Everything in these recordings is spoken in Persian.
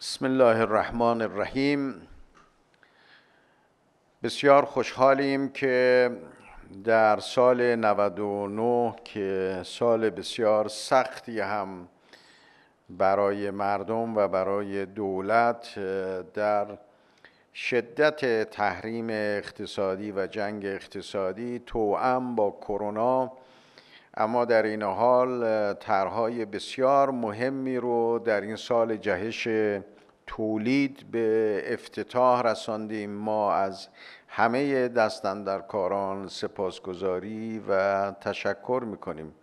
بسم الله الرحمن الرحیم بسیار خوشحالیم که در سال 99 که سال بسیار سختی هم برای مردم و برای دولت در شدت تحریم اقتصادی و جنگ اقتصادی توأم با کرونا اما در این حال طرحهای بسیار مهمی رو در این سال جهش تولید به افتتاح رساندیم ما از همه دستندرکاران سپاسگزاری و تشکر میکنیم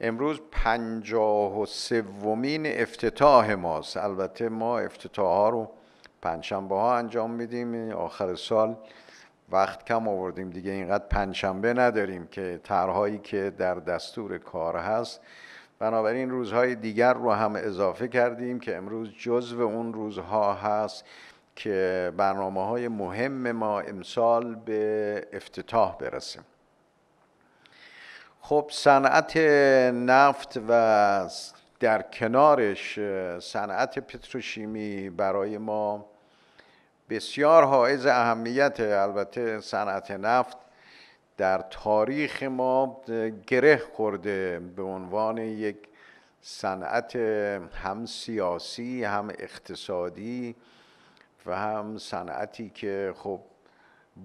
امروز پنجاه و سومین افتتاح ماست البته ما افتتاح ها رو پنجشنبه ها انجام میدیم آخر سال وقت کم آوردیم دیگه اینقدر پنجشنبه نداریم که طرحهایی که در دستور کار هست بنابراین روزهای دیگر رو هم اضافه کردیم که امروز جزو اون روزها هست که برنامه های مهم ما امسال به افتتاح برسیم خب صنعت نفت و در کنارش صنعت پتروشیمی برای ما بسیار حائز اهمیت البته صنعت نفت در تاریخ ما گره خورده به عنوان یک صنعت هم سیاسی هم اقتصادی و هم صنعتی که خب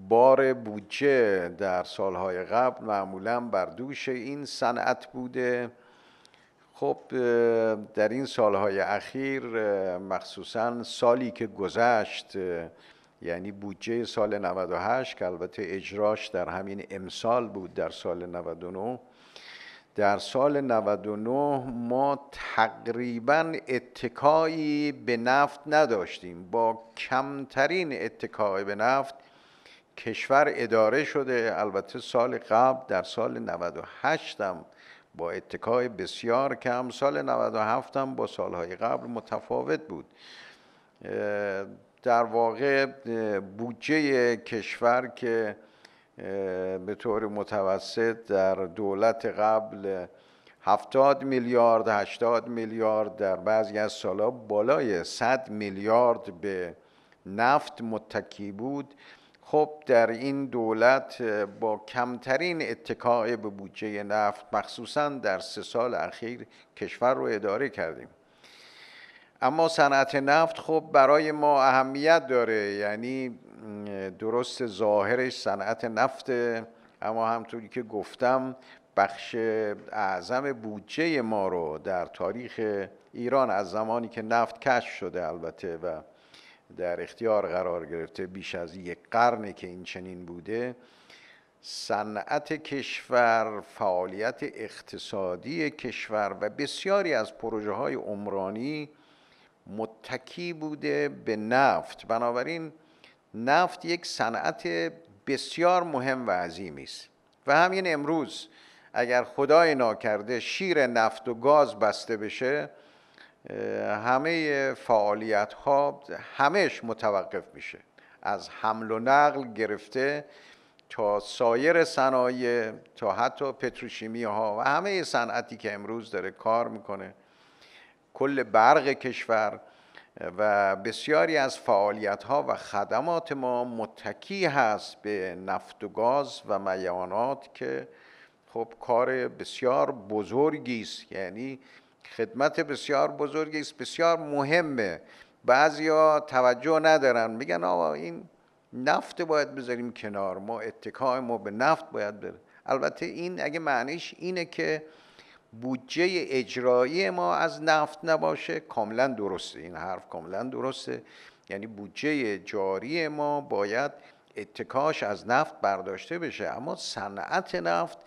بار بودجه در سالهای قبل معمولا بر دوش این صنعت بوده خب در این سالهای اخیر مخصوصا سالی که گذشت یعنی بودجه سال 98 که البته اجراش در همین امسال بود در سال 99 در سال 99 ما تقریبا اتکایی به نفت نداشتیم با کمترین اتکای به نفت کشور اداره شده البته سال قبل در سال 98 هم با اتکای بسیار کم سال 97 هم با سالهای قبل متفاوت بود در واقع بودجه کشور که به طور متوسط در دولت قبل 70 میلیارد 80 میلیارد در بعضی از سالها بالای 100 میلیارد به نفت متکی بود خب در این دولت با کمترین اتکاع به بودجه نفت مخصوصا در سه سال اخیر کشور رو اداره کردیم اما صنعت نفت خب برای ما اهمیت داره یعنی درست ظاهرش صنعت نفته اما همطوری که گفتم بخش اعظم بودجه ما رو در تاریخ ایران از زمانی که نفت کشف شده البته و در اختیار قرار گرفته بیش از یک قرن که این چنین بوده صنعت کشور فعالیت اقتصادی کشور و بسیاری از پروژه های عمرانی متکی بوده به نفت بنابراین نفت یک صنعت بسیار مهم و عظیمی است و همین امروز اگر خدای ناکرده شیر نفت و گاز بسته بشه همه فعالیت ها همهش متوقف میشه از حمل و نقل گرفته تا سایر صنایع تا حتی پتروشیمی ها و همه صنعتی که امروز داره کار میکنه کل برق کشور و بسیاری از فعالیت ها و خدمات ما متکی هست به نفت و گاز و میانات که خب کار بسیار بزرگی است یعنی خدمت بسیار بزرگی است بسیار مهمه بعضیا توجه ندارن میگن آقا این نفت باید بذاریم کنار ما اتکای ما به نفت باید بره البته این اگه معنیش اینه که بودجه اجرایی ما از نفت نباشه کاملا درسته این حرف کاملا درسته یعنی بودجه جاری ما باید اتکاش از نفت برداشته بشه اما صنعت نفت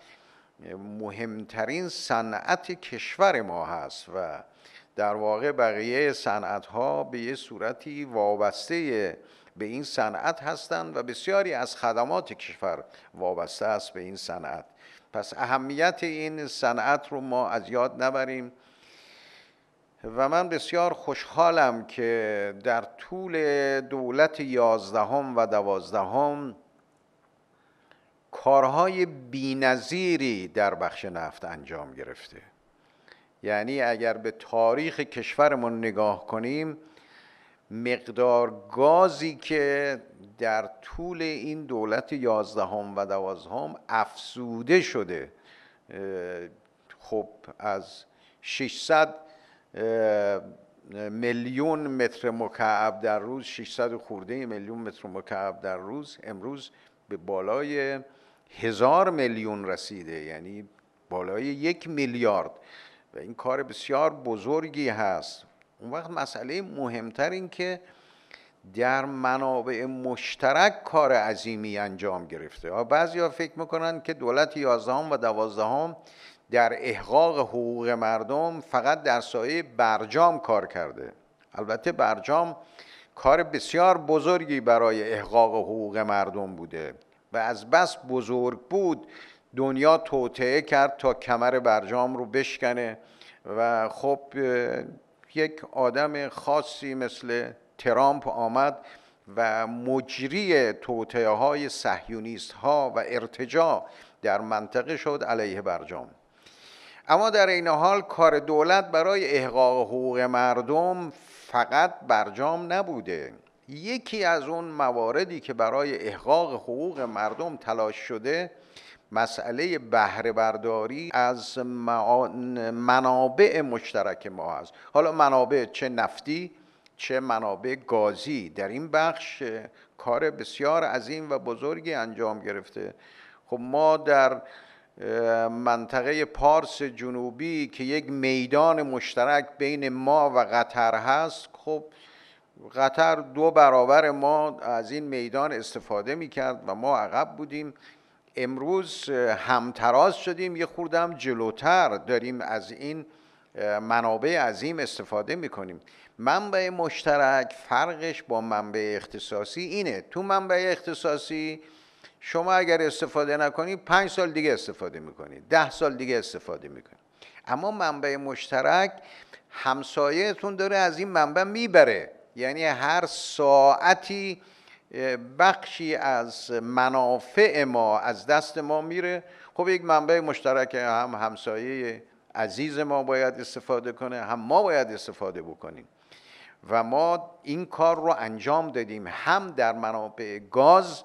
مهمترین صنعت کشور ما هست و در واقع بقیه صنعت ها به یه صورتی وابسته به این صنعت هستند و بسیاری از خدمات کشور وابسته است به این صنعت پس اهمیت این صنعت رو ما از یاد نبریم و من بسیار خوشحالم که در طول دولت یازدهم و دوازدهم کارهای بینظیری در بخش نفت انجام گرفته یعنی اگر به تاریخ کشورمون نگاه کنیم مقدار گازی که در طول این دولت یازدهم و دوازدهم افزوده شده خب از 600 میلیون متر مکعب در روز 600 خورده میلیون متر مکعب در روز امروز به بالای هزار میلیون رسیده یعنی بالای یک میلیارد و این کار بسیار بزرگی هست اون وقت مسئله مهمتر این که در منابع مشترک کار عظیمی انجام گرفته بعضی ها فکر میکنند که دولت یازدهم و دوازدهم در احقاق حقوق مردم فقط در سایه برجام کار کرده البته برجام کار بسیار بزرگی برای احقاق حقوق مردم بوده و از بس بزرگ بود دنیا توطعه کرد تا کمر برجام رو بشکنه و خب یک آدم خاصی مثل ترامپ آمد و مجری توطعه های سهیونیست ها و ارتجا در منطقه شد علیه برجام اما در این حال کار دولت برای احقاق حقوق مردم فقط برجام نبوده یکی از اون مواردی که برای احقاق حقوق مردم تلاش شده مسئله بهره برداری از منابع مشترک ما هست حالا منابع چه نفتی چه منابع گازی در این بخش کار بسیار عظیم و بزرگی انجام گرفته خب ما در منطقه پارس جنوبی که یک میدان مشترک بین ما و قطر هست خب قطر دو برابر ما از این میدان استفاده میکرد و ما عقب بودیم امروز همتراز شدیم یه خوردم جلوتر داریم از این منابع عظیم استفاده میکنیم منبع مشترک فرقش با منبع اختصاصی اینه تو منبع اختصاصی شما اگر استفاده نکنید پنج سال دیگه استفاده میکنید ده سال دیگه استفاده میکنی. اما منبع مشترک همسایهتون داره از این منبع میبره یعنی هر ساعتی بخشی از منافع ما از دست ما میره خب یک منبع مشترک هم همسایه عزیز ما باید استفاده کنه هم ما باید استفاده بکنیم و ما این کار رو انجام دادیم هم در منابع گاز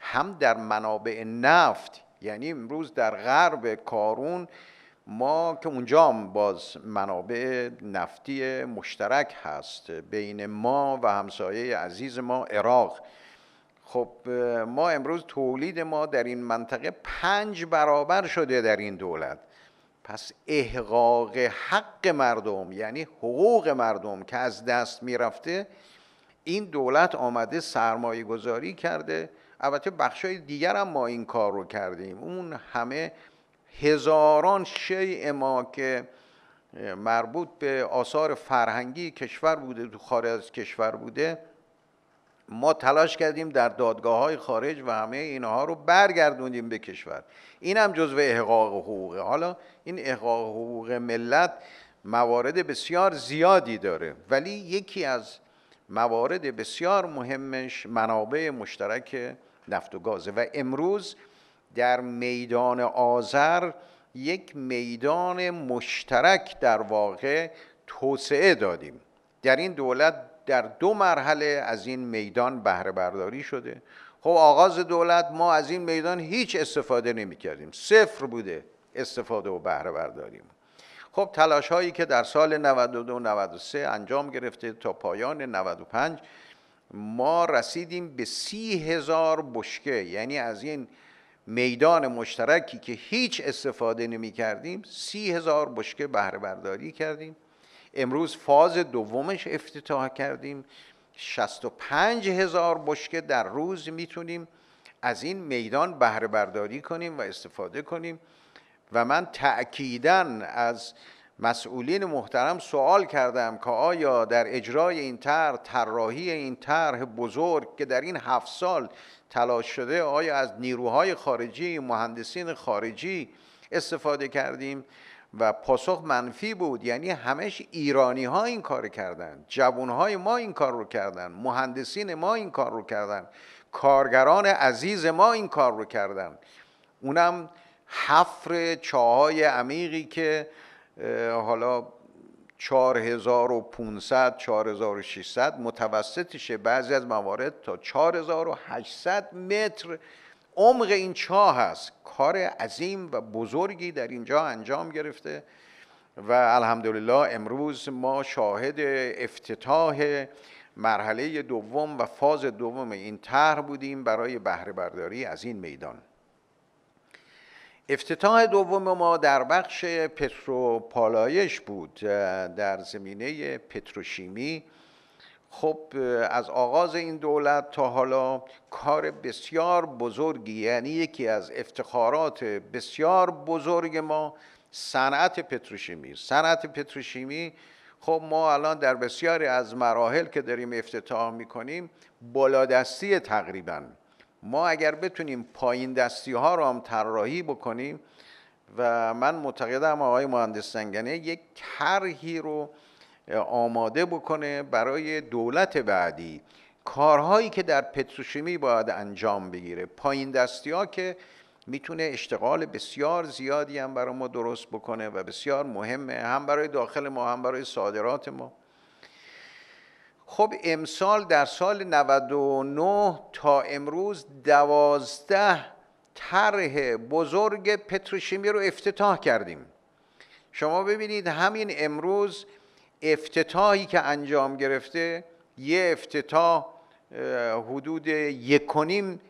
هم در منابع نفت یعنی امروز در غرب کارون ما که اونجا هم باز منابع نفتی مشترک هست بین ما و همسایه عزیز ما عراق خب ما امروز تولید ما در این منطقه پنج برابر شده در این دولت پس احقاق حق مردم یعنی حقوق مردم که از دست میرفته این دولت آمده سرمایه گذاری کرده البته بخشای دیگر هم ما این کار رو کردیم اون همه هزاران شیء ما که مربوط به آثار فرهنگی کشور بوده تو خارج از کشور بوده ما تلاش کردیم در دادگاه های خارج و همه اینها رو برگردوندیم به کشور این هم جزو احقاق حقوقه حالا این احقاق حقوق ملت موارد بسیار زیادی داره ولی یکی از موارد بسیار مهمش منابع مشترک نفت و گازه و امروز در میدان آذر یک میدان مشترک در واقع توسعه دادیم در این دولت در دو مرحله از این میدان بهره برداری شده خب آغاز دولت ما از این میدان هیچ استفاده نمی کردیم صفر بوده استفاده و بهره برداریم خب تلاش هایی که در سال 92 93 انجام گرفته تا پایان 95 ما رسیدیم به سی هزار بشکه یعنی از این میدان مشترکی که هیچ استفاده نمی کردیم سی هزار بشکه بهره برداری کردیم امروز فاز دومش افتتاح کردیم 65 هزار بشکه در روز میتونیم از این میدان بهره برداری کنیم و استفاده کنیم و من تأکیدن از مسئولین محترم سوال کردم که آیا در اجرای این طرح طراحی این طرح بزرگ که در این هفت سال تلاش شده آیا از نیروهای خارجی مهندسین خارجی استفاده کردیم و پاسخ منفی بود یعنی همش ایرانی ها این کار کردن جوون های ما این کار رو کردن مهندسین ما این کار رو کردن کارگران عزیز ما این کار رو کردن اونم حفر چاهای عمیقی که حالا 4500 4600 متوسطشه بعضی از موارد تا 4800 متر عمق این چاه هست کار عظیم و بزرگی در اینجا انجام گرفته و الحمدلله امروز ما شاهد افتتاح مرحله دوم و فاز دوم این طرح بودیم برای بهره برداری از این میدان افتتاح دوم ما در بخش پتروپالایش بود در زمینه پتروشیمی خب از آغاز این دولت تا حالا کار بسیار بزرگی یعنی یکی از افتخارات بسیار بزرگ ما صنعت پتروشیمی صنعت پتروشیمی خب ما الان در بسیاری از مراحل که داریم افتتاح میکنیم بالادستی تقریبا ما اگر بتونیم پایین دستی ها رو هم طراحی بکنیم و من معتقدم آقای مهندس زنگنه یک طرحی رو آماده بکنه برای دولت بعدی کارهایی که در پتروشیمی باید انجام بگیره پایین دستی ها که میتونه اشتغال بسیار زیادی هم برای ما درست بکنه و بسیار مهمه هم برای داخل ما هم برای صادرات ما خب امسال در سال 99 تا امروز دوازده طرح بزرگ پتروشیمی رو افتتاح کردیم شما ببینید همین امروز افتتاحی که انجام گرفته یه افتتاح حدود یکونیم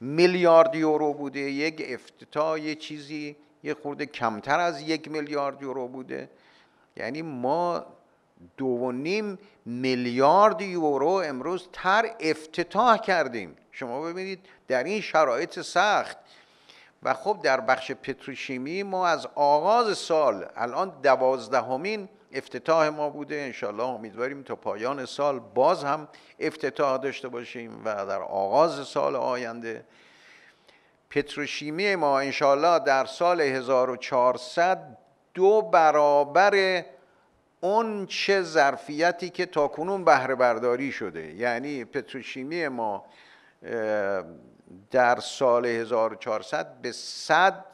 میلیارد یورو بوده یک افتتاح یه چیزی یه خورده کمتر از یک میلیارد یورو بوده یعنی ما دو و نیم میلیارد یورو امروز تر افتتاح کردیم شما ببینید در این شرایط سخت و خب در بخش پتروشیمی ما از آغاز سال الان دوازدهمین افتتاح ما بوده انشالله امیدواریم تا پایان سال باز هم افتتاح داشته باشیم و در آغاز سال آینده پتروشیمی ما انشالله در سال 1400 دو برابر اون چه ظرفیتی که تاکنون بهره برداری شده یعنی پتروشیمی ما در سال 1400 به 100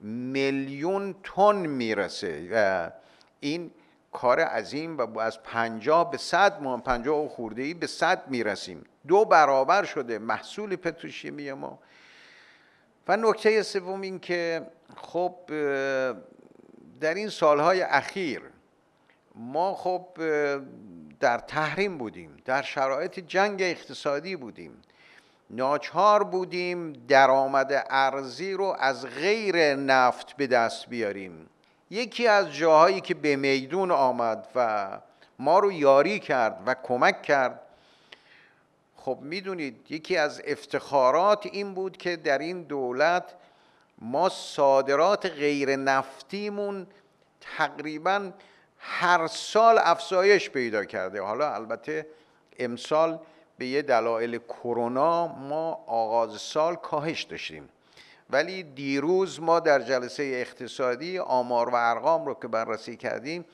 میلیون تن میرسه و این کار عظیم و از 50 به 100 ما 50 خورده ای به 100 میرسیم دو برابر شده محصول پتروشیمی ما و نکته سوم این که خب در این سالهای اخیر ما خب در تحریم بودیم در شرایط جنگ اقتصادی بودیم ناچار بودیم درآمد ارزی رو از غیر نفت به دست بیاریم یکی از جاهایی که به میدون آمد و ما رو یاری کرد و کمک کرد خب میدونید یکی از افتخارات این بود که در این دولت ما صادرات غیر نفتیمون تقریباً هر سال افزایش پیدا کرده حالا البته امسال به یه دلایل کرونا ما آغاز سال کاهش داشتیم ولی دیروز ما در جلسه اقتصادی آمار و ارقام رو که بررسی کردیم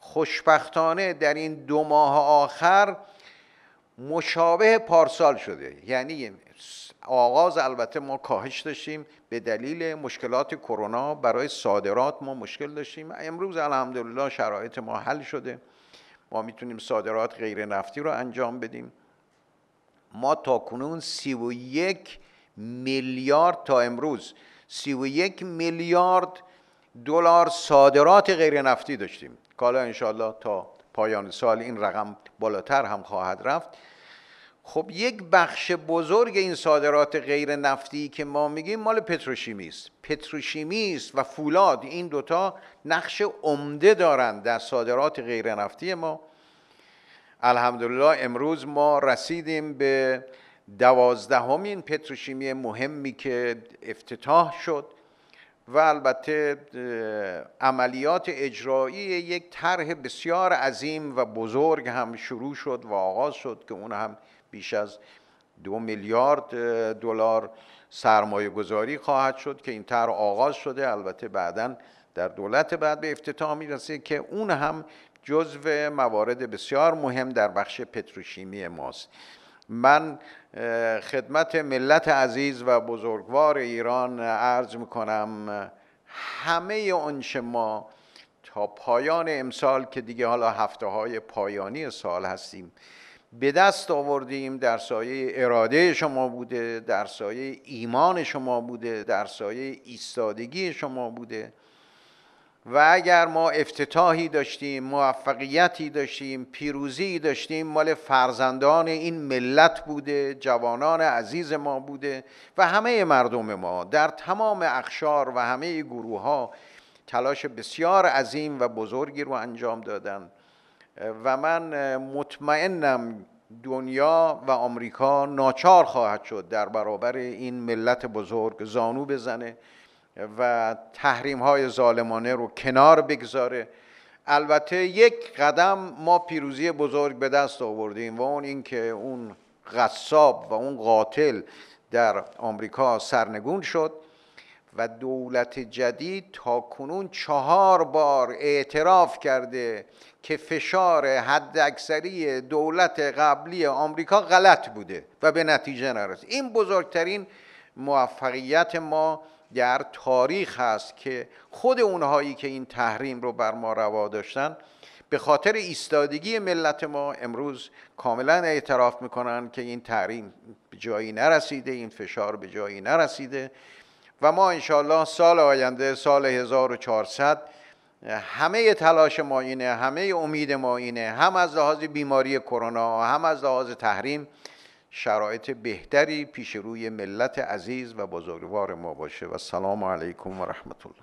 خوشبختانه در این دو ماه آخر مشابه پارسال شده یعنی آغاز البته ما کاهش داشتیم به دلیل مشکلات کرونا برای صادرات ما مشکل داشتیم امروز الحمدلله شرایط ما حل شده ما میتونیم صادرات غیر نفتی رو انجام بدیم ما تا کنون سی و یک میلیارد تا امروز سی و یک میلیارد دلار صادرات غیر نفتی داشتیم کالا انشالله تا پایان سال این رقم بالاتر هم خواهد رفت خب یک بخش بزرگ این صادرات غیر نفتی که ما میگیم مال پتروشیمی است پتروشیمی است و فولاد این دوتا نقش عمده دارند در صادرات غیر نفتی ما الحمدلله امروز ما رسیدیم به دوازدهمین پتروشیمی مهمی که افتتاح شد و البته عملیات اجرایی یک طرح بسیار عظیم و بزرگ هم شروع شد و آغاز شد که اون هم بیش از دو میلیارد دلار سرمایه گذاری خواهد شد که این طرح آغاز شده البته بعدا در دولت بعد به افتتاح میرسه که اون هم جزو موارد بسیار مهم در بخش پتروشیمی ماست من خدمت ملت عزیز و بزرگوار ایران عرض میکنم همه اونش ما تا پایان امسال که دیگه حالا هفته های پایانی سال هستیم به دست آوردیم در سایه اراده شما بوده در سایه ایمان شما بوده در سایه ایستادگی شما بوده و اگر ما افتتاحی داشتیم موفقیتی داشتیم پیروزی داشتیم مال فرزندان این ملت بوده جوانان عزیز ما بوده و همه مردم ما در تمام اخشار و همه گروه ها تلاش بسیار عظیم و بزرگی رو انجام دادن و من مطمئنم دنیا و آمریکا ناچار خواهد شد در برابر این ملت بزرگ زانو بزنه و تحریم های ظالمانه رو کنار بگذاره البته یک قدم ما پیروزی بزرگ به دست آوردیم و اون اینکه اون غصاب و اون قاتل در آمریکا سرنگون شد و دولت جدید تا کنون چهار بار اعتراف کرده که فشار حد اکثری دولت قبلی آمریکا غلط بوده و به نتیجه نرسید این بزرگترین موفقیت ما در تاریخ هست که خود اونهایی که این تحریم رو بر ما روا داشتن به خاطر ایستادگی ملت ما امروز کاملا اعتراف میکنن که این تحریم به جایی نرسیده این فشار به جایی نرسیده و ما انشالله سال آینده سال 1400 همه تلاش ما اینه همه امید ما اینه هم از لحاظ بیماری کرونا هم از لحاظ تحریم شرایط بهتری پیش روی ملت عزیز و بزرگوار ما باشه و سلام علیکم و رحمت الله